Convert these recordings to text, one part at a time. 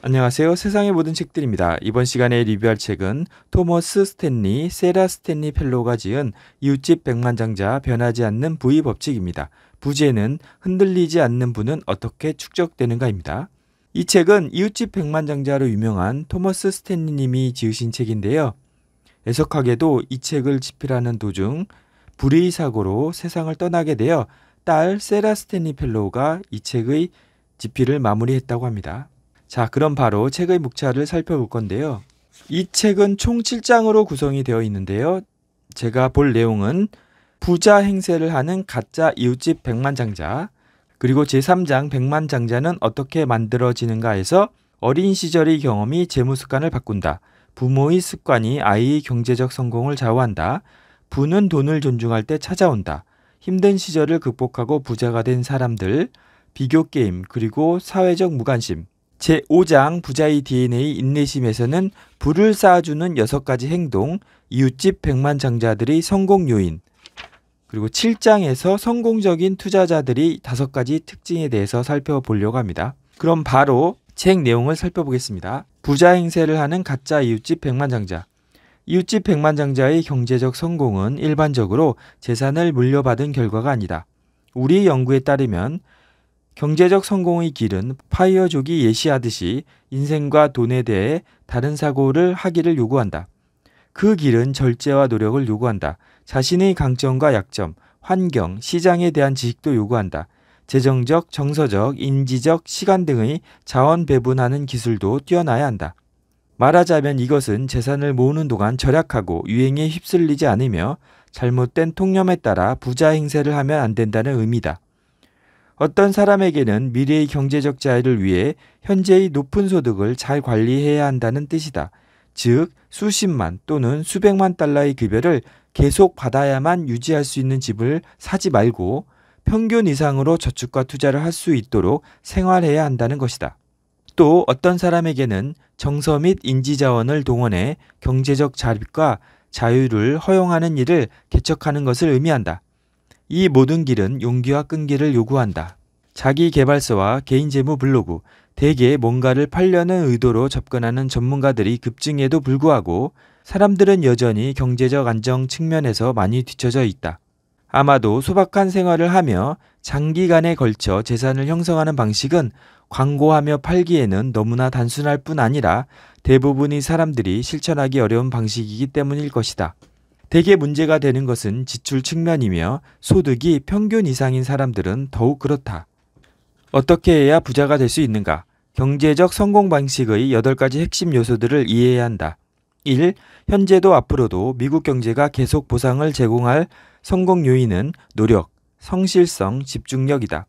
안녕하세요. 세상의 모든 책들입니다. 이번 시간에 리뷰할 책은 토머스 스탠리, 세라 스탠리 펠로가 지은 이웃집 백만장자 변하지 않는 부의 법칙입니다. 부제는 흔들리지 않는 부는 어떻게 축적되는가입니다. 이 책은 이웃집 백만장자로 유명한 토머스 스탠리 님이 지으신 책인데요. 애석하게도 이 책을 집필하는 도중 불의 사고로 세상을 떠나게 되어 딸 세라 스탠리 펠로가 우이 책의 집필을 마무리했다고 합니다. 자, 그럼 바로 책의 목차를 살펴볼 건데요. 이 책은 총 7장으로 구성이 되어 있는데요. 제가 볼 내용은 부자 행세를 하는 가짜 이웃집 백만장자, 그리고 제3장 백만장자는 어떻게 만들어지는가 해서 어린 시절의 경험이 재무 습관을 바꾼다. 부모의 습관이 아이의 경제적 성공을 좌우한다. 부는 돈을 존중할 때 찾아온다. 힘든 시절을 극복하고 부자가 된 사람들, 비교 게임, 그리고 사회적 무관심, 제5장 부자의 DNA 인내심에서는 불을 쌓아주는 6가지 행동, 이웃집 100만 장자들의 성공 요인, 그리고 7장에서 성공적인 투자자들이 5가지 특징에 대해서 살펴보려고 합니다. 그럼 바로 책 내용을 살펴보겠습니다. 부자 행세를 하는 가짜 이웃집 100만 장자. 이웃집 100만 장자의 경제적 성공은 일반적으로 재산을 물려받은 결과가 아니다. 우리 연구에 따르면 경제적 성공의 길은 파이어족이 예시하듯이 인생과 돈에 대해 다른 사고를 하기를 요구한다. 그 길은 절제와 노력을 요구한다. 자신의 강점과 약점, 환경, 시장에 대한 지식도 요구한다. 재정적, 정서적, 인지적, 시간 등의 자원 배분하는 기술도 뛰어나야 한다. 말하자면 이것은 재산을 모으는 동안 절약하고 유행에 휩쓸리지 않으며 잘못된 통념에 따라 부자 행세를 하면 안 된다는 의미다. 어떤 사람에게는 미래의 경제적 자유를 위해 현재의 높은 소득을 잘 관리해야 한다는 뜻이다. 즉, 수십만 또는 수백만 달러의 급여를 계속 받아야만 유지할 수 있는 집을 사지 말고 평균 이상으로 저축과 투자를 할 수 있도록 생활해야 한다는 것이다. 또 어떤 사람에게는 정서 및 인지 자원을 동원해 경제적 자립과 자유를 허용하는 일을 개척하는 것을 의미한다. 이 모든 길은 용기와 끈기를 요구한다. 자기 개발서와 개인 재무 블로그, 대개 뭔가를 팔려는 의도로 접근하는 전문가들이 급증에도 불구하고 사람들은 여전히 경제적 안정 측면에서 많이 뒤쳐져 있다. 아마도 소박한 생활을 하며 장기간에 걸쳐 재산을 형성하는 방식은 광고하며 팔기에는 너무나 단순할 뿐 아니라 대부분의 사람들이 실천하기 어려운 방식이기 때문일 것이다. 대개 문제가 되는 것은 지출 측면이며 소득이 평균 이상인 사람들은 더욱 그렇다. 어떻게 해야 부자가 될 수 있는가? 경제적 성공 방식의 8가지 핵심 요소들을 이해해야 한다. 1. 현재도 앞으로도 미국 경제가 계속 보상을 제공할 성공 요인은 노력, 성실성, 집중력이다.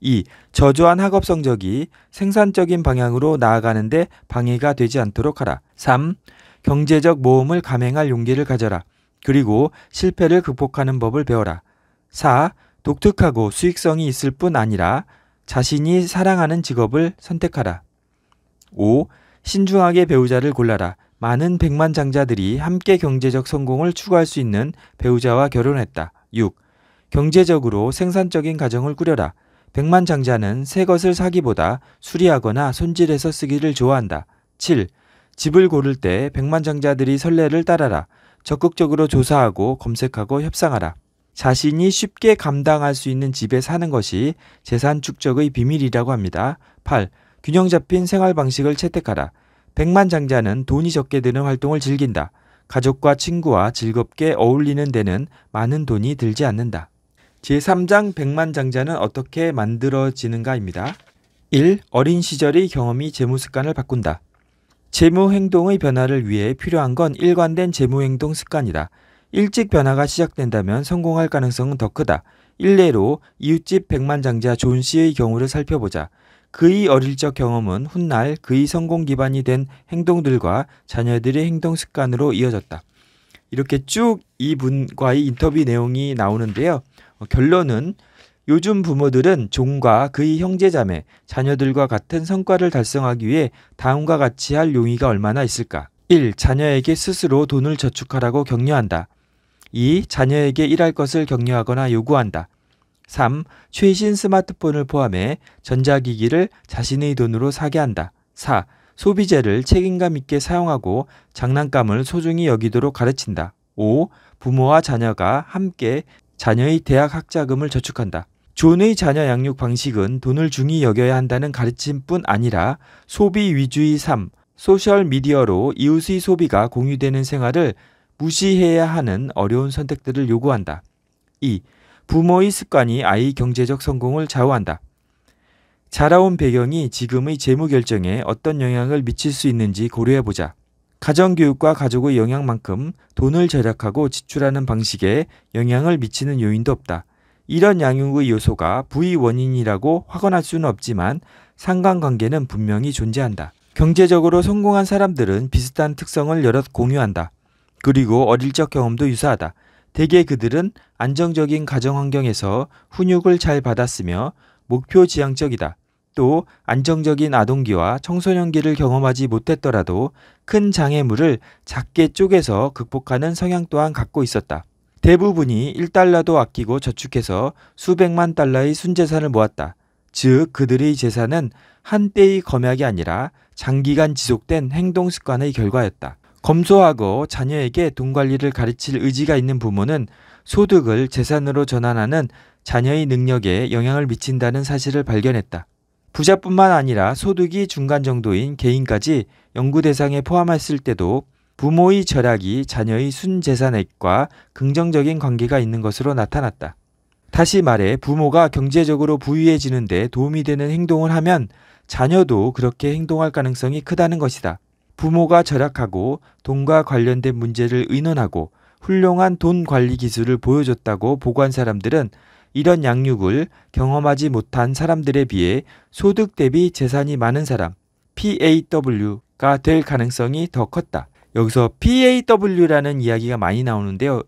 2. 저조한 학업 성적이 생산적인 방향으로 나아가는데 방해가 되지 않도록 하라. 3. 경제적 모험을 감행할 용기를 가져라. 그리고 실패를 극복하는 법을 배워라. 4. 독특하고 수익성이 있을 뿐 아니라 자신이 사랑하는 직업을 선택하라. 5. 신중하게 배우자를 골라라. 많은 백만장자들이 함께 경제적 성공을 추구할 수 있는 배우자와 결혼했다. 6. 경제적으로 생산적인 가정을 꾸려라. 백만장자는 새 것을 사기보다 수리하거나 손질해서 쓰기를 좋아한다. 7. 집을 고를 때 백만장자들이 선례를 따라라. 적극적으로 조사하고 검색하고 협상하라. 자신이 쉽게 감당할 수 있는 집에 사는 것이 재산 축적의 비밀이라고 합니다. 8. 균형 잡힌 생활 방식을 채택하라. 백만 장자는 돈이 적게 드는 활동을 즐긴다. 가족과 친구와 즐겁게 어울리는 데는 많은 돈이 들지 않는다. 제3장 백만 장자는 어떻게 만들어지는가입니다. 1. 어린 시절의 경험이 재무 습관을 바꾼다. 재무행동의 변화를 위해 필요한 건 일관된 재무행동 습관이다. 일찍 변화가 시작된다면 성공할 가능성은 더 크다. 일례로 이웃집 백만장자 존 씨의 경우를 살펴보자. 그의 어릴 적 경험은 훗날 그의 성공 기반이 된 행동들과 자녀들의 행동 습관으로 이어졌다. 이렇게 쭉 이분과의 인터뷰 내용이 나오는데요. 어, 결론은 요즘 부모들은 종과 그의 형제자매, 자녀들과 같은 성과를 달성하기 위해 다음과 같이 할 용의가 얼마나 있을까? 1. 자녀에게 스스로 돈을 저축하라고 격려한다. 2. 자녀에게 일할 것을 격려하거나 요구한다. 3. 최신 스마트폰을 포함해 전자기기를 자신의 돈으로 사게 한다. 4. 소비재를 책임감 있게 사용하고 장난감을 소중히 여기도록 가르친다. 5. 부모와 자녀가 함께 자녀의 대학 학자금을 저축한다. 존의 자녀 양육 방식은 돈을 중히 여겨야 한다는 가르침뿐 아니라 소비 위주의 삶, 소셜 미디어로 이웃의 소비가 공유되는 생활을 무시해야 하는 어려운 선택들을 요구한다. 2. 부모의 습관이 아이 경제적 성공을 좌우한다. 자라온 배경이 지금의 재무 결정에 어떤 영향을 미칠 수 있는지 고려해보자. 가정교육과 가족의 영향만큼 돈을 절약하고 지출하는 방식에 영향을 미치는 요인도 없다. 이런 양육의 요소가 부의 원인이라고 확언할 수는 없지만 상관관계는 분명히 존재한다. 경제적으로 성공한 사람들은 비슷한 특성을 여럿 공유한다. 그리고 어릴 적 경험도 유사하다. 대개 그들은 안정적인 가정 환경에서 훈육을 잘 받았으며 목표 지향적이다. 또 안정적인 아동기와 청소년기를 경험하지 못했더라도 큰 장애물을 작게 쪼개서 극복하는 성향 또한 갖고 있었다. 대부분이 1달러도 아끼고 저축해서 수백만 달러의 순재산을 모았다. 즉 그들의 재산은 한때의 검약이 아니라 장기간 지속된 행동 습관의 결과였다. 검소하고 자녀에게 돈 관리를 가르칠 의지가 있는 부모는 소득을 재산으로 전환하는 자녀의 능력에 영향을 미친다는 사실을 발견했다. 부자뿐만 아니라 소득이 중간 정도인 개인까지 연구 대상에 포함했을 때도 부모의 절약이 자녀의 순재산액과 긍정적인 관계가 있는 것으로 나타났다. 다시 말해 부모가 경제적으로 부유해지는데 도움이 되는 행동을 하면 자녀도 그렇게 행동할 가능성이 크다는 것이다. 부모가 절약하고 돈과 관련된 문제를 의논하고 훌륭한 돈 관리 기술을 보여줬다고 보고한 사람들은 이런 양육을 경험하지 못한 사람들에 비해 소득 대비 재산이 많은 사람, PAW가 될 가능성이 더 컸다. 여기서 PAW라는 이야기가 많이 나오는데요.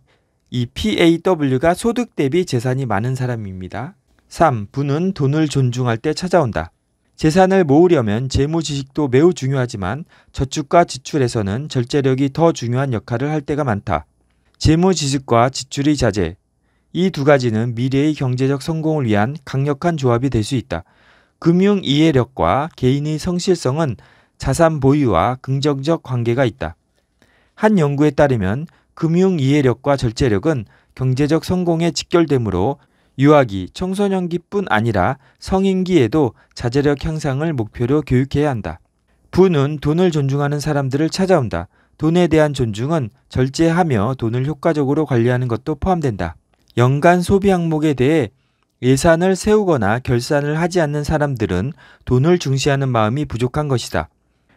이 PAW가 소득 대비 재산이 많은 사람입니다. 3. 부는 돈을 존중할 때 찾아온다. 재산을 모으려면 재무 지식도 매우 중요하지만 저축과 지출에서는 절제력이 더 중요한 역할을 할 때가 많다. 재무 지식과 지출이 자제. 이 두 가지는 미래의 경제적 성공을 위한 강력한 조합이 될 수 있다. 금융 이해력과 개인의 성실성은 자산 보유와 긍정적 관계가 있다. 한 연구에 따르면 금융 이해력과 절제력은 경제적 성공에 직결되므로 유아기, 청소년기뿐 아니라 성인기에도 자제력 향상을 목표로 교육해야 한다. 부는 돈을 존중하는 사람들을 찾아온다. 돈에 대한 존중은 절제하며 돈을 효과적으로 관리하는 것도 포함된다. 연간 소비 항목에 대해 예산을 세우거나 결산을 하지 않는 사람들은 돈을 중시하는 마음이 부족한 것이다.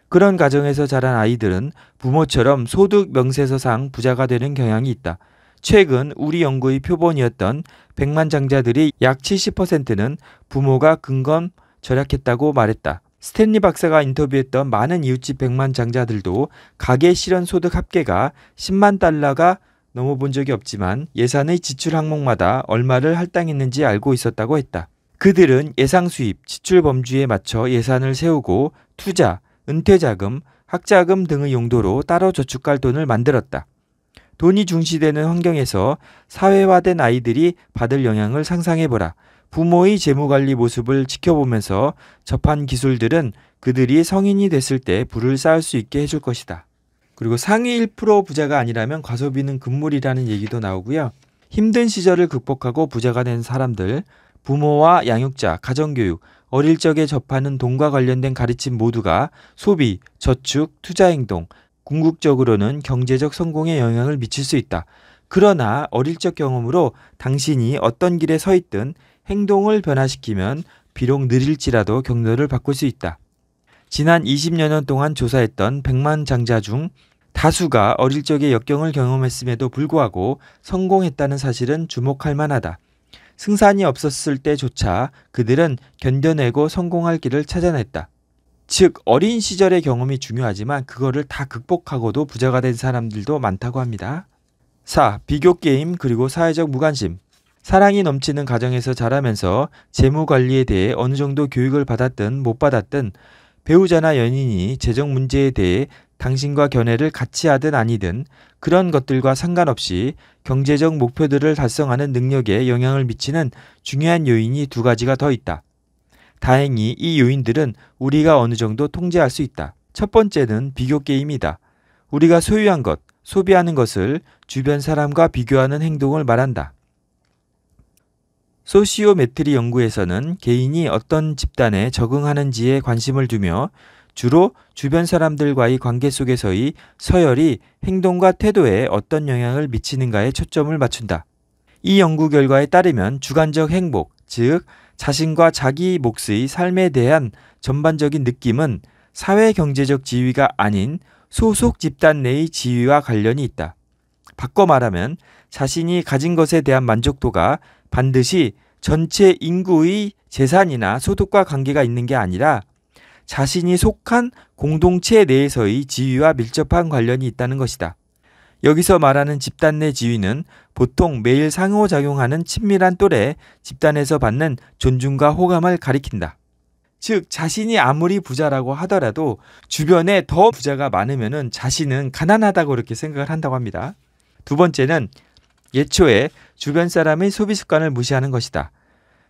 그런 가정에서 자란 아이들은 부모처럼 소득 명세서상 부자가 되는 경향이 있다. 최근 우리 연구의 표본이었던 백만장자들이 약 70%는 부모가 근검 절약했다고 말했다. 스탠리 박사가 인터뷰했던 많은 이웃집 백만장자들도 가계 실현 소득 합계가 10만 달러가 넘어본 적이 없지만 예산의 지출 항목마다 얼마를 할당했는지 알고 있었다고 했다. 그들은 예상 수입, 지출 범주에 맞춰 예산을 세우고 투자, 은퇴자금, 학자금 등의 용도로 따로 저축할 돈을 만들었다. 돈이 중시되는 환경에서 사회화된 아이들이 받을 영향을 상상해보라. 부모의 재무관리 모습을 지켜보면서 접한 기술들은 그들이 성인이 됐을 때 부를 쌓을 수 있게 해줄 것이다. 그리고 상위 1% 부자가 아니라면 과소비는 금물이라는 얘기도 나오고요. 힘든 시절을 극복하고 부자가 된 사람들, 부모와 양육자, 가정교육, 어릴 적에 접하는 돈과 관련된 가르침 모두가 소비, 저축, 투자 행동, 궁극적으로는 경제적 성공에 영향을 미칠 수 있다. 그러나 어릴 적 경험으로 당신이 어떤 길에 서 있든 행동을 변화시키면 비록 느릴지라도 경로를 바꿀 수 있다. 지난 20여년 동안 조사했던 100만 장자 중 다수가 어릴 적에 역경을 경험했음에도 불구하고 성공했다는 사실은 주목할 만하다. 승산이 없었을 때조차 그들은 견뎌내고 성공할 길을 찾아냈다. 즉 어린 시절의 경험이 중요하지만 그거를 다 극복하고도 부자가 된 사람들도 많다고 합니다. 4. 비교 게임 그리고 사회적 무관심 사랑이 넘치는 가정에서 자라면서 재무 관리에 대해 어느 정도 교육을 받았든 못 받았든 배우자나 연인이 재정 문제에 대해 당신과 견해를 같이 하든 아니든 그런 것들과 상관없이 경제적 목표들을 달성하는 능력에 영향을 미치는 중요한 요인이 두 가지가 더 있다. 다행히 이 요인들은 우리가 어느 정도 통제할 수 있다. 첫 번째는 비교 게임이다. 우리가 소유한 것, 소비하는 것을 주변 사람과 비교하는 행동을 말한다. 소시오메트리 연구에서는 개인이 어떤 집단에 적응하는지에 관심을 두며 주로 주변 사람들과의 관계 속에서의 서열이 행동과 태도에 어떤 영향을 미치는가에 초점을 맞춘다. 이 연구 결과에 따르면 주관적 행복, 즉 자신과 자기 몫의 삶에 대한 전반적인 느낌은 사회 경제적 지위가 아닌 소속 집단 내의 지위와 관련이 있다. 바꿔 말하면 자신이 가진 것에 대한 만족도가 반드시 전체 인구의 재산이나 소득과 관계가 있는 게 아니라 자신이 속한 공동체 내에서의 지위와 밀접한 관련이 있다는 것이다. 여기서 말하는 집단 내 지위는 보통 매일 상호작용하는 친밀한 또래 집단에서 받는 존중과 호감을 가리킨다. 즉, 자신이 아무리 부자라고 하더라도 주변에 더 부자가 많으면 자신은 가난하다고 이렇게 생각을 한다고 합니다. 두 번째는 예초에 주변 사람의 소비 습관을 무시하는 것이다.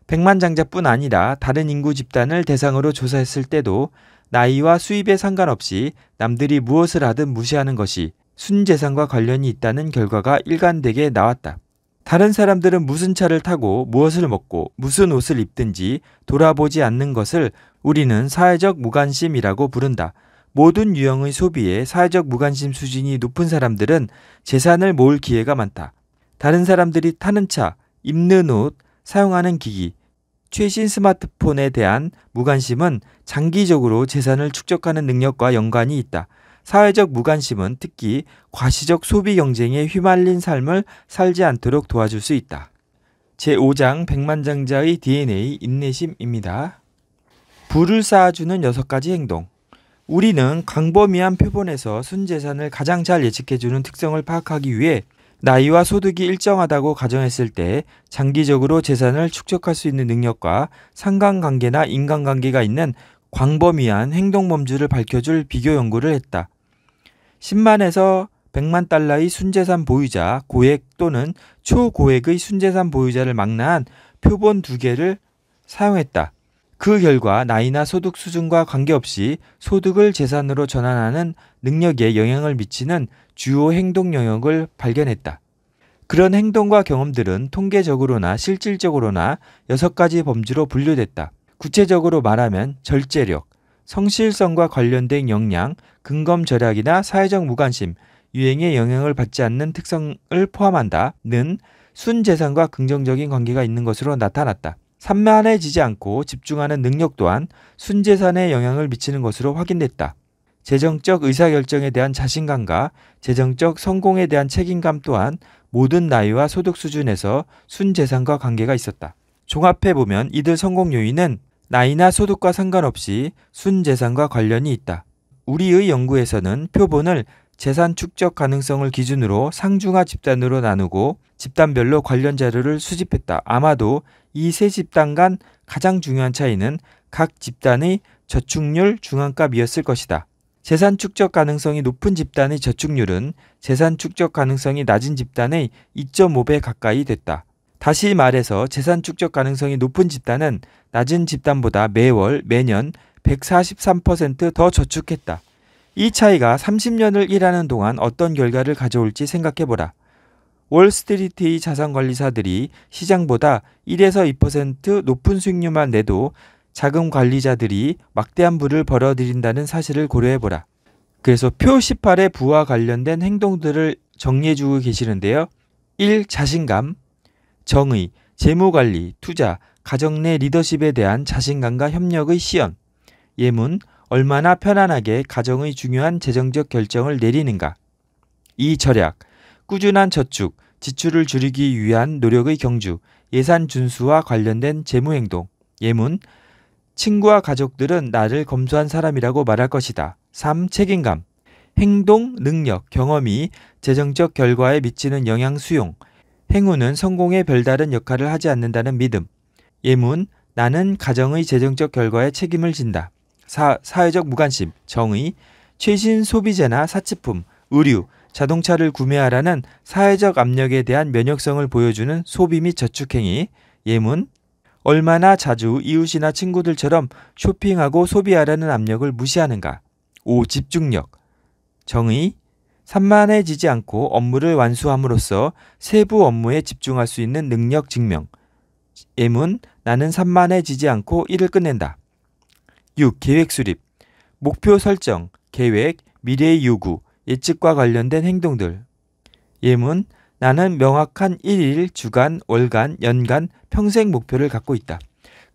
백만장자뿐 아니라 다른 인구 집단을 대상으로 조사했을 때도 나이와 수입에 상관없이 남들이 무엇을 하든 무시하는 것이 순재산과 관련이 있다는 결과가 일관되게 나왔다. 다른 사람들은 무슨 차를 타고 무엇을 먹고 무슨 옷을 입든지 돌아보지 않는 것을 우리는 사회적 무관심이라고 부른다. 모든 유형의 소비에 사회적 무관심 수준이 높은 사람들은 재산을 모을 기회가 많다. 다른 사람들이 타는 차, 입는 옷, 사용하는 기기, 최신 스마트폰에 대한 무관심은 장기적으로 재산을 축적하는 능력과 연관이 있다. 사회적 무관심은 특히 과시적 소비 경쟁에 휘말린 삶을 살지 않도록 도와줄 수 있다. 제5장 백만장자의 DNA 인내심입니다. 부를 쌓아주는 6가지 행동. 우리는 광범위한 표본에서 순재산을 가장 잘 예측해주는 특성을 파악하기 위해 나이와 소득이 일정하다고 가정했을 때 장기적으로 재산을 축적할 수 있는 능력과 상관관계나 인간관계가 있는 광범위한 행동범주를 밝혀줄 비교 연구를 했다. 10만에서 100만 달러의 순재산 보유자, 고액 또는 초고액의 순재산 보유자를 망라한 표본 두 개를 사용했다. 그 결과 나이나 소득 수준과 관계없이 소득을 재산으로 전환하는 능력에 영향을 미치는 주요 행동 영역을 발견했다. 그런 행동과 경험들은 통계적으로나 실질적으로나 여섯 가지 범주로 분류됐다. 구체적으로 말하면 절제력, 성실성과 관련된 역량, 근검 절약이나 사회적 무관심, 유행에 영향을 받지 않는 특성을 포함한다는 순재산과 긍정적인 관계가 있는 것으로 나타났다. 산만해지지 않고 집중하는 능력 또한 순재산에 영향을 미치는 것으로 확인됐다. 재정적 의사결정에 대한 자신감과 재정적 성공에 대한 책임감 또한 모든 나이와 소득 수준에서 순재산과 관계가 있었다. 종합해보면 이들 성공 요인은 나이나 소득과 상관없이 순재산과 관련이 있다. 우리의 연구에서는 표본을 재산 축적 가능성을 기준으로 상중하 집단으로 나누고 집단별로 관련 자료를 수집했다. 아마도 이 세 집단 간 가장 중요한 차이는 각 집단의 저축률 중앙값이었을 것이다. 재산 축적 가능성이 높은 집단의 저축률은 재산 축적 가능성이 낮은 집단의 2.5배 가까이 됐다. 다시 말해서 재산 축적 가능성이 높은 집단은 낮은 집단보다 매월, 매년 143%더 저축했다. 이 차이가 30년을 일하는 동안 어떤 결과를 가져올지 생각해보라. 월스트리트의 자산관리사들이 시장보다 1에서 2% 높은 수익률만 내도 자금 관리자들이 막대한 부를 벌어들인다는 사실을 고려해보라. 그래서 표 18의 부와 관련된 행동들을 정리해주고 계시는데요. 1. 자신감, 정의, 재무관리, 투자, 가정 내 리더십에 대한 자신감과 협력의 시연, 예문, 얼마나 편안하게 가정의 중요한 재정적 결정을 내리는가. 이 절약, 꾸준한 저축, 지출을 줄이기 위한 노력의 경주, 예산 준수와 관련된 재무행동, 예문, 친구와 가족들은 나를 검소한 사람이라고 말할 것이다. 3. 책임감. 행동, 능력, 경험이 재정적 결과에 미치는 영향 수용. 행운은 성공에 별다른 역할을 하지 않는다는 믿음. 예문, 나는 가정의 재정적 결과에 책임을 진다. 사, 사회적 무관심, 정의, 최신 소비재나 사치품, 의류, 자동차를 구매하라는 사회적 압력에 대한 면역성을 보여주는 소비 및 저축행위, 예문, 얼마나 자주 이웃이나 친구들처럼 쇼핑하고 소비하라는 압력을 무시하는가. 5. 집중력. 정의. 산만해지지 않고 업무를 완수함으로써 세부 업무에 집중할 수 있는 능력 증명. 예문. 나는 산만해지지 않고 일을 끝낸다. 6. 계획 수립. 목표 설정, 계획, 미래의 요구, 예측과 관련된 행동들. 예문. 나는 명확한 1일, 주간, 월간, 연간, 평생 목표를 갖고 있다.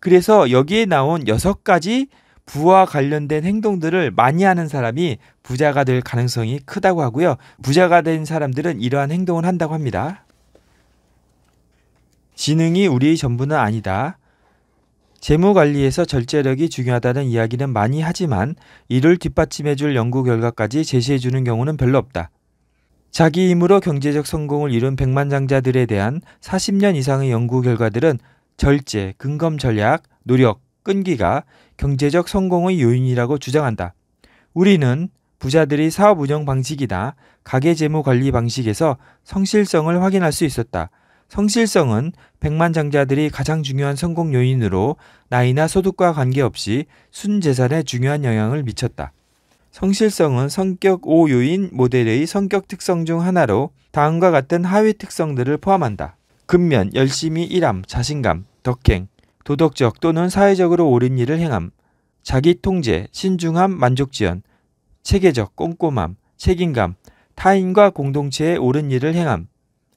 그래서 여기에 나온 6가지 부와 관련된 행동들을 많이 하는 사람이 부자가 될 가능성이 크다고 하고요. 부자가 된 사람들은 이러한 행동을 한다고 합니다. 지능이 우리의 전부는 아니다. 재무 관리에서 절제력이 중요하다는 이야기는 많이 하지만 이를 뒷받침해 줄 연구 결과까지 제시해 주는 경우는 별로 없다. 자기 힘으로 경제적 성공을 이룬 백만장자들에 대한 40년 이상의 연구 결과들은 절제, 근검 전략, 노력, 끈기가 경제적 성공의 요인이라고 주장한다. 우리는 부자들이 사업 운영 방식이나 가계 재무 관리 방식에서 성실성을 확인할 수 있었다. 성실성은 백만장자들이 가장 중요한 성공 요인으로 나이나 소득과 관계없이 순재산에 중요한 영향을 미쳤다. 성실성은 성격 5요인 모델의 성격 특성 중 하나로 다음과 같은 하위 특성들을 포함한다. 근면, 열심히 일함, 자신감, 덕행, 도덕적 또는 사회적으로 옳은 일을 행함, 자기 통제, 신중함, 만족지연, 체계적, 꼼꼼함, 책임감, 타인과 공동체의 옳은 일을 행함,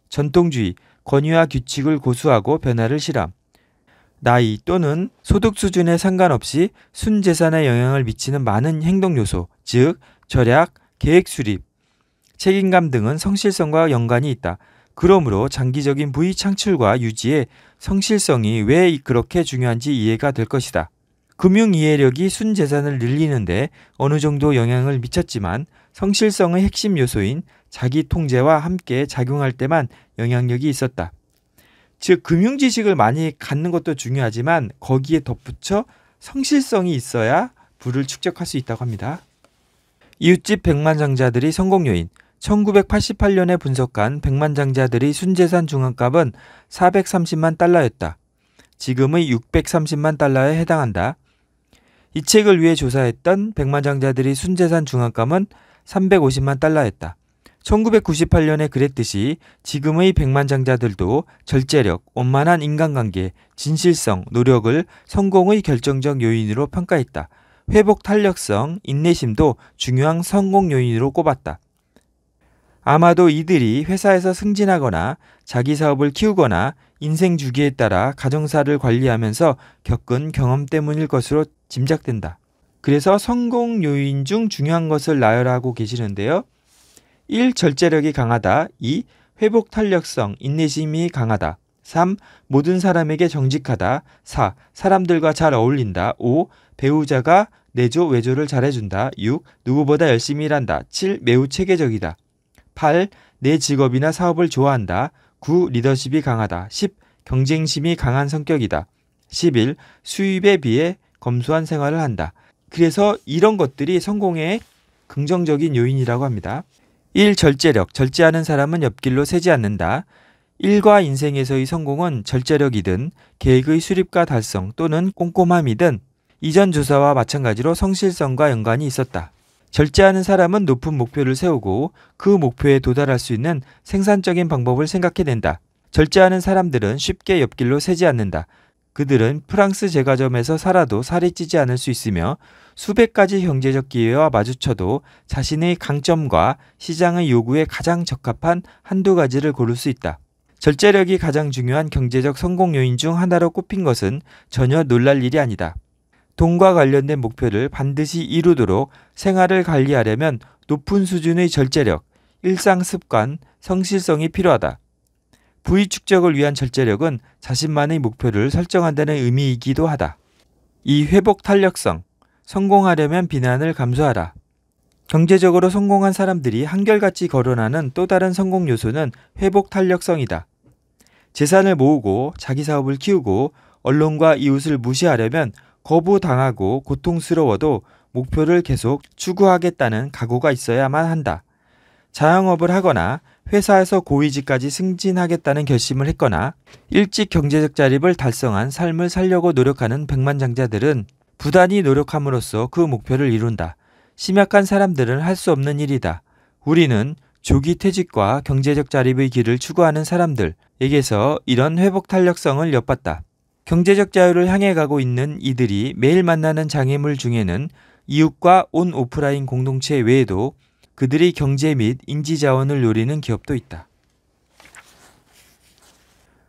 전통주의, 권위와 규칙을 고수하고 변화를 실함. 나이 또는 소득 수준에 상관없이 순재산에 영향을 미치는 많은 행동 요소, 즉 절약, 계획 수립, 책임감 등은 성실성과 연관이 있다. 그러므로 장기적인 부의 창출과 유지에 성실성이 왜 그렇게 중요한지 이해가 될 것이다. 금융 이해력이 순재산을 늘리는데 어느 정도 영향을 미쳤지만 성실성의 핵심 요소인 자기 통제와 함께 작용할 때만 영향력이 있었다. 즉 금융 지식을 많이 갖는 것도 중요하지만 거기에 덧붙여 성실성이 있어야 부를 축적할 수 있다고 합니다. 이웃집 백만장자들이 성공 요인 1988년에 분석한 백만장자들이 순재산 중앙값은 430만 달러였다. 지금의 630만 달러에 해당한다. 이 책을 위해 조사했던 백만장자들이 순재산 중앙값은 350만 달러였다. 1998년에 그랬듯이 지금의 백만장자들도 절제력, 원만한 인간관계, 진실성, 노력을 성공의 결정적 요인으로 평가했다. 회복 탄력성, 인내심도 중요한 성공 요인으로 꼽았다. 아마도 이들이 회사에서 승진하거나 자기 사업을 키우거나 인생 주기에 따라 가정사를 관리하면서 겪은 경험 때문일 것으로 짐작된다. 그래서 성공 요인 중 중요한 것을 나열하고 계시는데요. 1. 절제력이 강하다. 2. 회복 탄력성, 인내심이 강하다. 3. 모든 사람에게 정직하다. 4. 사람들과 잘 어울린다. 5. 배우자가 내조, 외조를 잘해준다. 6. 누구보다 열심히 일한다. 7. 매우 체계적이다. 8. 내 직업이나 사업을 좋아한다. 9. 리더십이 강하다. 10. 경쟁심이 강한 성격이다. 11. 수입에 비해 검소한 생활을 한다. 그래서 이런 것들이 성공의 긍정적인 요인이라고 합니다. 1. 절제력. 절제하는 사람은 옆길로 새지 않는다. 일과 인생에서의 성공은 절제력이든 계획의 수립과 달성 또는 꼼꼼함이든 이전 조사와 마찬가지로 성실성과 연관이 있었다. 절제하는 사람은 높은 목표를 세우고 그 목표에 도달할 수 있는 생산적인 방법을 생각해낸다. 절제하는 사람들은 쉽게 옆길로 새지 않는다. 그들은 프랑스 제과점에서 살아도 살이 찌지 않을 수 있으며 수백 가지 경제적 기회와 마주쳐도 자신의 강점과 시장의 요구에 가장 적합한 한두 가지를 고를 수 있다. 절제력이 가장 중요한 경제적 성공 요인 중 하나로 꼽힌 것은 전혀 놀랄 일이 아니다. 돈과 관련된 목표를 반드시 이루도록 생활을 관리하려면 높은 수준의 절제력, 일상 습관, 성실성이 필요하다. 부의 축적을 위한 절제력은 자신만의 목표를 설정한다는 의미이기도 하다. 이 회복 탄력성, 성공하려면 비난을 감수하라. 경제적으로 성공한 사람들이 한결같이 거론하는 또 다른 성공 요소는 회복 탄력성이다. 재산을 모으고 자기 사업을 키우고 언론과 이웃을 무시하려면 거부당하고 고통스러워도 목표를 계속 추구하겠다는 각오가 있어야만 한다. 자영업을 하거나 회사에서 고위직까지 승진하겠다는 결심을 했거나 일찍 경제적 자립을 달성한 삶을 살려고 노력하는 백만장자들은 부단히 노력함으로써 그 목표를 이룬다. 심약한 사람들은 할 수 없는 일이다. 우리는 조기 퇴직과 경제적 자립의 길을 추구하는 사람들에게서 이런 회복 탄력성을 엿봤다. 경제적 자유를 향해 가고 있는 이들이 매일 만나는 장애물 중에는 이웃과 온 오프라인 공동체 외에도 그들이 경제 및 인지 자원을 노리는 기업도 있다.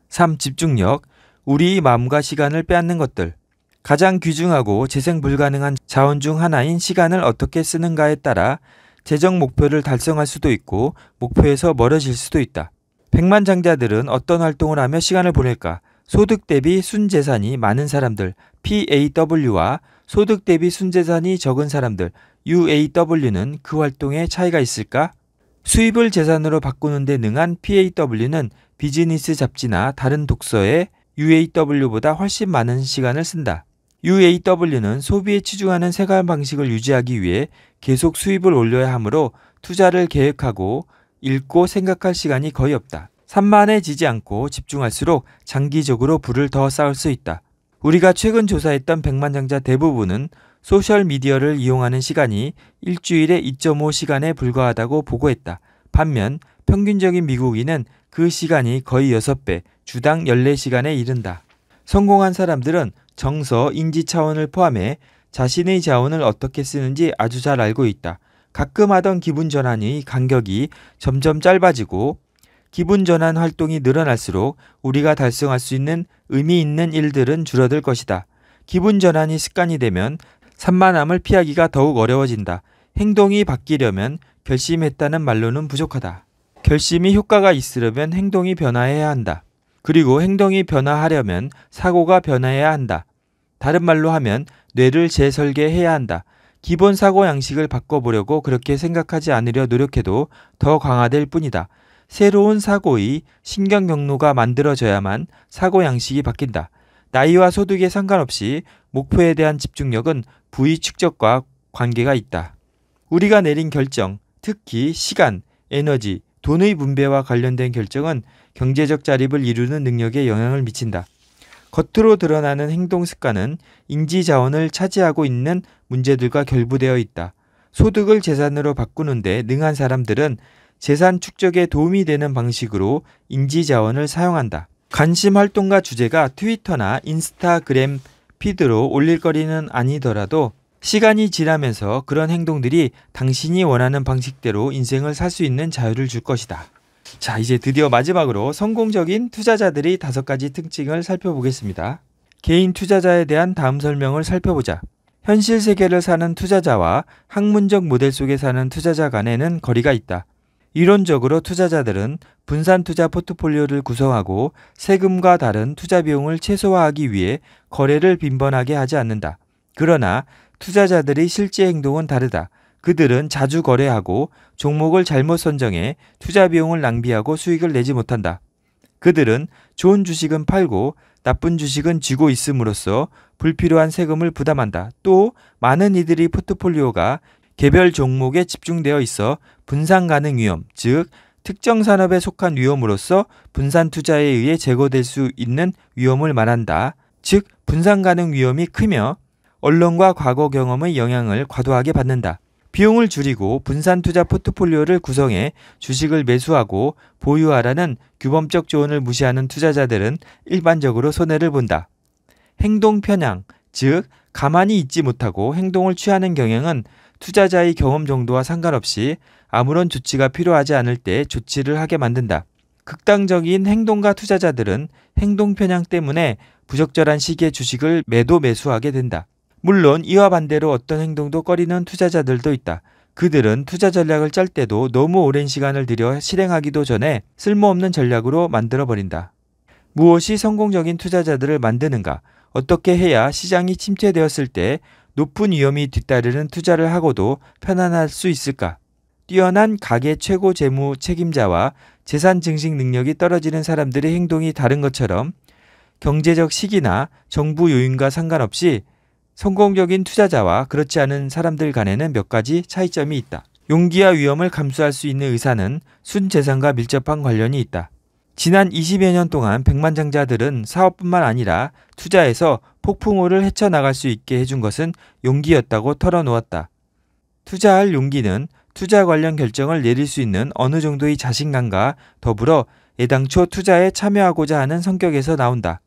3. 집중력. 우리 마음과 시간을 빼앗는 것들. 가장 귀중하고 재생 불가능한 자원 중 하나인 시간을 어떻게 쓰는가에 따라 재정 목표를 달성할 수도 있고 목표에서 멀어질 수도 있다. 백만 장자들은 어떤 활동을 하며 시간을 보낼까? 소득 대비 순재산이 많은 사람들 PAW와 소득 대비 순재산이 적은 사람들 UAW는 그 활동에 차이가 있을까? 수입을 재산으로 바꾸는 데 능한 PAW는 비즈니스 잡지나 다른 독서에 UAW보다 훨씬 많은 시간을 쓴다. UAW는 소비에 치중하는 생활 방식을 유지하기 위해 계속 수입을 올려야 하므로 투자를 계획하고 읽고 생각할 시간이 거의 없다. 산만해지지 않고 집중할수록 장기적으로 부를 더 쌓을 수 있다. 우리가 최근 조사했던 백만 장자 대부분은 소셜미디어를 이용하는 시간이 일주일에 2.5시간에 불과하다고 보고했다. 반면 평균적인 미국인은 그 시간이 거의 6배, 주당 14시간에 이른다. 성공한 사람들은 정서, 인지 차원을 포함해 자신의 자원을 어떻게 쓰는지 아주 잘 알고 있다. 가끔 하던 기분 전환의 간격이 점점 짧아지고 기분 전환 활동이 늘어날수록 우리가 달성할 수 있는 의미 있는 일들은 줄어들 것이다. 기분 전환이 습관이 되면 산만함을 피하기가 더욱 어려워진다. 행동이 바뀌려면 결심했다는 말로는 부족하다. 결심이 효과가 있으려면 행동이 변화해야 한다. 그리고 행동이 변화하려면 사고가 변화해야 한다. 다른 말로 하면 뇌를 재설계해야 한다. 기본 사고 양식을 바꿔보려고 그렇게 생각하지 않으려 노력해도 더 강화될 뿐이다. 새로운 사고의 신경 경로가 만들어져야만 사고 양식이 바뀐다. 나이와 소득에 상관없이 목표에 대한 집중력은 부의 축적과 관계가 있다. 우리가 내린 결정, 특히 시간, 에너지, 돈의 분배와 관련된 결정은 경제적 자립을 이루는 능력에 영향을 미친다. 겉으로 드러나는 행동 습관은 인지 자원을 차지하고 있는 문제들과 결부되어 있다. 소득을 재산으로 바꾸는데 능한 사람들은 재산 축적에 도움이 되는 방식으로 인지 자원을 사용한다. 관심 활동과 주제가 트위터나 인스타그램 피드로 올릴 거리는 아니더라도 시간이 지나면서 그런 행동들이 당신이 원하는 방식대로 인생을 살 수 있는 자유를 줄 것이다. 자, 이제 드디어 마지막으로 성공적인 투자자들이 다섯 가지 특징을 살펴보겠습니다. 개인 투자자에 대한 다음 설명을 살펴보자. 현실 세계를 사는 투자자와 학문적 모델 속에 사는 투자자 간에는 거리가 있다. 이론적으로 투자자들은 분산 투자 포트폴리오를 구성하고 세금과 다른 투자 비용을 최소화하기 위해 거래를 빈번하게 하지 않는다. 그러나 투자자들의 실제 행동은 다르다. 그들은 자주 거래하고 종목을 잘못 선정해 투자 비용을 낭비하고 수익을 내지 못한다. 그들은 좋은 주식은 팔고 나쁜 주식은 쥐고 있음으로써 불필요한 세금을 부담한다. 또 많은 이들이 포트폴리오가 개별 종목에 집중되어 있어 분산 가능 위험, 즉 특정 산업에 속한 위험으로서 분산 투자에 의해 제거될 수 있는 위험을 말한다. 즉 분산 가능 위험이 크며 언론과 과거 경험의 영향을 과도하게 받는다. 비용을 줄이고 분산 투자 포트폴리오를 구성해 주식을 매수하고 보유하라는 규범적 조언을 무시하는 투자자들은 일반적으로 손해를 본다. 행동 편향, 즉 가만히 있지 못하고 행동을 취하는 경향은 투자자의 경험 정도와 상관없이 아무런 조치가 필요하지 않을 때 조치를 하게 만든다. 극단적인 행동가 투자자들은 행동 편향 때문에 부적절한 시기에 주식을 매도 매수하게 된다. 물론 이와 반대로 어떤 행동도 꺼리는 투자자들도 있다. 그들은 투자 전략을 짤 때도 너무 오랜 시간을 들여 실행하기도 전에 쓸모없는 전략으로 만들어버린다. 무엇이 성공적인 투자자들을 만드는가? 어떻게 해야 시장이 침체되었을 때 높은 위험이 뒤따르는 투자를 하고도 편안할 수 있을까? 뛰어난 가계 최고 재무 책임자와 재산 증식 능력이 떨어지는 사람들의 행동이 다른 것처럼 경제적 시기나 정부 요인과 상관없이 성공적인 투자자와 그렇지 않은 사람들 간에는 몇 가지 차이점이 있다. 용기와 위험을 감수할 수 있는 의사는 순재산과 밀접한 관련이 있다. 지난 20여 년 동안 백만장자들은 사업뿐만 아니라 투자에서 폭풍우를 헤쳐나갈 수 있게 해준 것은 용기였다고 털어놓았다. 투자할 용기는 투자 관련 결정을 내릴 수 있는 어느 정도의 자신감과 더불어 애당초 투자에 참여하고자 하는 성격에서 나온다.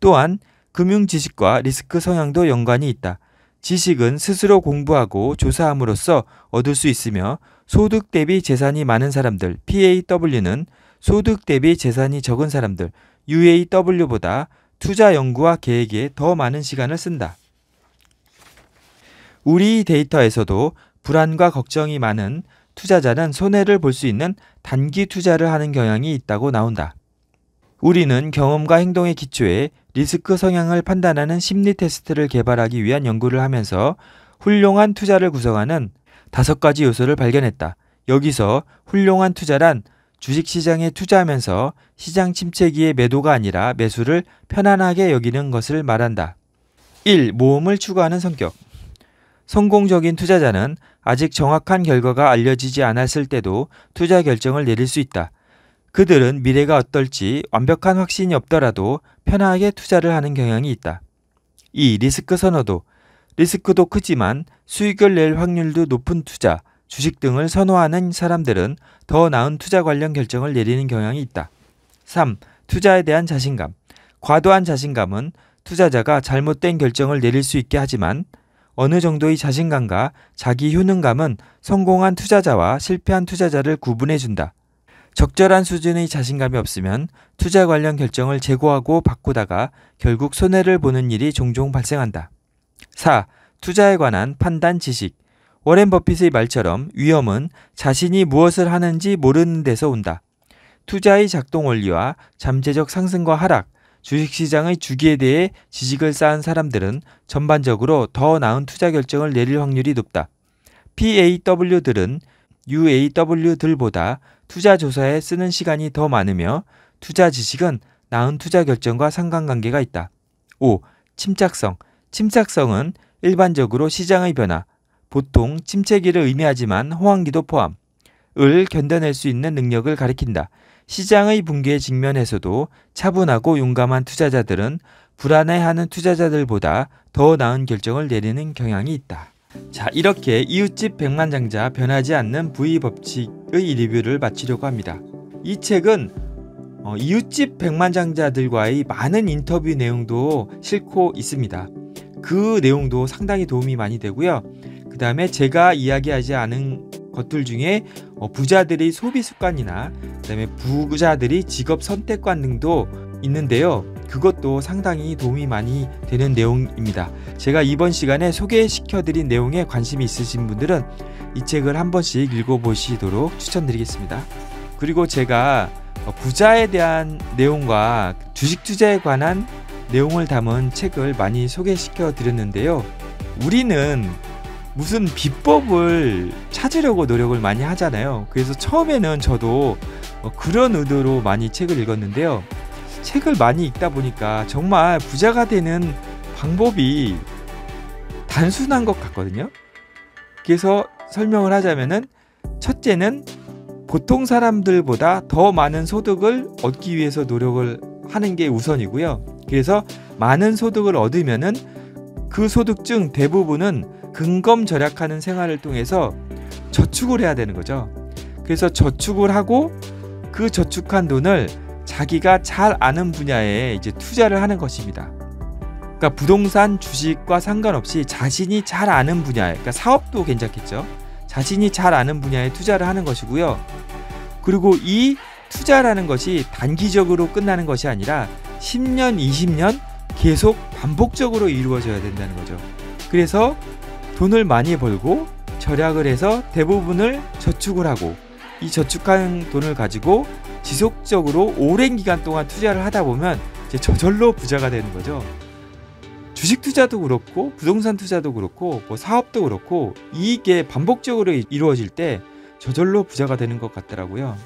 또한 금융 지식과 리스크 성향도 연관이 있다. 지식은 스스로 공부하고 조사함으로써 얻을 수 있으며 소득 대비 재산이 많은 사람들 PAW는 소득 대비 재산이 적은 사람들 UAW보다 투자 연구와 계획에 더 많은 시간을 쓴다. 우리 데이터에서도 불안과 걱정이 많은 투자자는 손해를 볼 수 있는 단기 투자를 하는 경향이 있다고 나온다. 우리는 경험과 행동의 기초에 리스크 성향을 판단하는 심리 테스트를 개발하기 위한 연구를 하면서 훌륭한 투자를 구성하는 다섯 가지 요소를 발견했다. 여기서 훌륭한 투자란 주식시장에 투자하면서 시장 침체기의 매도가 아니라 매수를 편안하게 여기는 것을 말한다. 1. 모험을 추구하는 성격 성공적인 투자자는 아직 정확한 결과가 알려지지 않았을 때도 투자 결정을 내릴 수 있다. 그들은 미래가 어떨지 완벽한 확신이 없더라도 편하게 투자를 하는 경향이 있다. 이 리스크 선호도, 리스크도 크지만 수익을 낼 확률도 높은 투자, 주식 등을 선호하는 사람들은 더 나은 투자 관련 결정을 내리는 경향이 있다. 3. 투자에 대한 자신감. 과도한 자신감은 투자자가 잘못된 결정을 내릴 수 있게 하지만 어느 정도의 자신감과 자기 효능감은 성공한 투자자와 실패한 투자자를 구분해준다. 적절한 수준의 자신감이 없으면 투자 관련 결정을 재고하고 바꾸다가 결국 손해를 보는 일이 종종 발생한다. 4. 투자에 관한 판단 지식. 워렌 버핏의 말처럼 위험은 자신이 무엇을 하는지 모르는 데서 온다. 투자의 작동 원리와 잠재적 상승과 하락, 주식시장의 주기에 대해 지식을 쌓은 사람들은 전반적으로 더 나은 투자 결정을 내릴 확률이 높다. PAW들은 UAW들보다 투자 조사에 쓰는 시간이 더 많으며 투자 지식은 나은 투자 결정과 상관관계가 있다. 5. 침착성. 침착성은 일반적으로 시장의 변화, 보통 침체기를 의미하지만 호황기도 포함, 을 견뎌낼 수 있는 능력을 가리킨다. 시장의 붕괴에 직면해서도 차분하고 용감한 투자자들은 불안해하는 투자자들보다 더 나은 결정을 내리는 경향이 있다. 자 이렇게 이웃집 백만장자 변하지 않는 부위 법칙의 리뷰를 마치려고 합니다. 이 책은 어, 이웃집 백만장자들과의 많은 인터뷰 내용도 싣고 있습니다. 그 내용도 상당히 도움이 많이 되고요. 그 다음에 제가 이야기하지 않은 것들 중에 어, 부자들의 소비 습관이나 그다음에 부자들의 직업 선택관 등도 있는데요. 그것도 상당히 도움이 많이 되는 내용입니다. 제가 이번 시간에 소개시켜드린 내용에 관심이 있으신 분들은 이 책을 한 번씩 읽어보시도록 추천드리겠습니다. 그리고 제가 어, 부자에 대한 내용과 주식 투자에 관한 내용을 담은 책을 많이 소개시켜 드렸는데요. 우리는 무슨 비법을 찾으려고 노력을 많이 하잖아요. 그래서 처음에는 저도 어, 그런 의도로 많이 책을 읽었는데요. 책을 많이 읽다 보니까 정말 부자가 되는 방법이 단순한 것 같거든요. 그래서 설명을 하자면은 첫째는 보통 사람들보다 더 많은 소득을 얻기 위해서 노력을 하는 게 우선이고요. 그래서 많은 소득을 얻으면은 그 소득 중 대부분은 근검 절약하는 생활을 통해서 저축을 해야 되는 거죠. 그래서 저축을 하고 그 저축한 돈을 자기가 잘 아는 분야에 이제 투자를 하는 것입니다. 그러니까 부동산 주식과 상관없이 자신이 잘 아는 분야에 그러니까 사업도 괜찮겠죠. 자신이 잘 아는 분야에 투자를 하는 것이고요. 그리고 이 투자라는 것이 단기적으로 끝나는 것이 아니라 10년, 20년 계속 반복적으로 이루어져야 된다는 거죠. 그래서 돈을 많이 벌고 절약을 해서 대부분을 저축을 하고 이 저축한 돈을 가지고 지속적으로 오랜 기간 동안 투자를 하다 보면 이제 저절로 부자가 되는 거죠. 주식 투자도 그렇고 부동산 투자도 그렇고 뭐 사업도 그렇고 이게 반복적으로 이루어질 때 저절로 부자가 되는 것 같더라고요.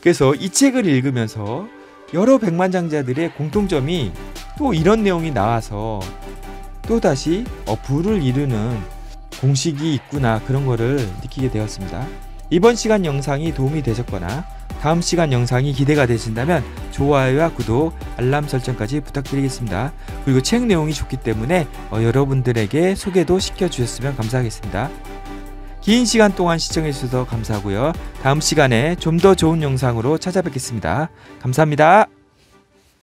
그래서 이 책을 읽으면서 여러 백만장자들의 공통점이 또 이런 내용이 나와서 또다시 어, 부를 이루는 공식이 있구나 그런 거를 느끼게 되었습니다. 이번 시간 영상이 도움이 되셨거나 다음 시간 영상이 기대가 되신다면 좋아요와 구독, 알람 설정까지 부탁드리겠습니다. 그리고 책 내용이 좋기 때문에 어, 여러분들에게 소개도 시켜주셨으면 감사하겠습니다. 긴 시간 동안 시청해주셔서 감사하고요. 다음 시간에 좀 더 좋은 영상으로 찾아뵙겠습니다. 감사합니다.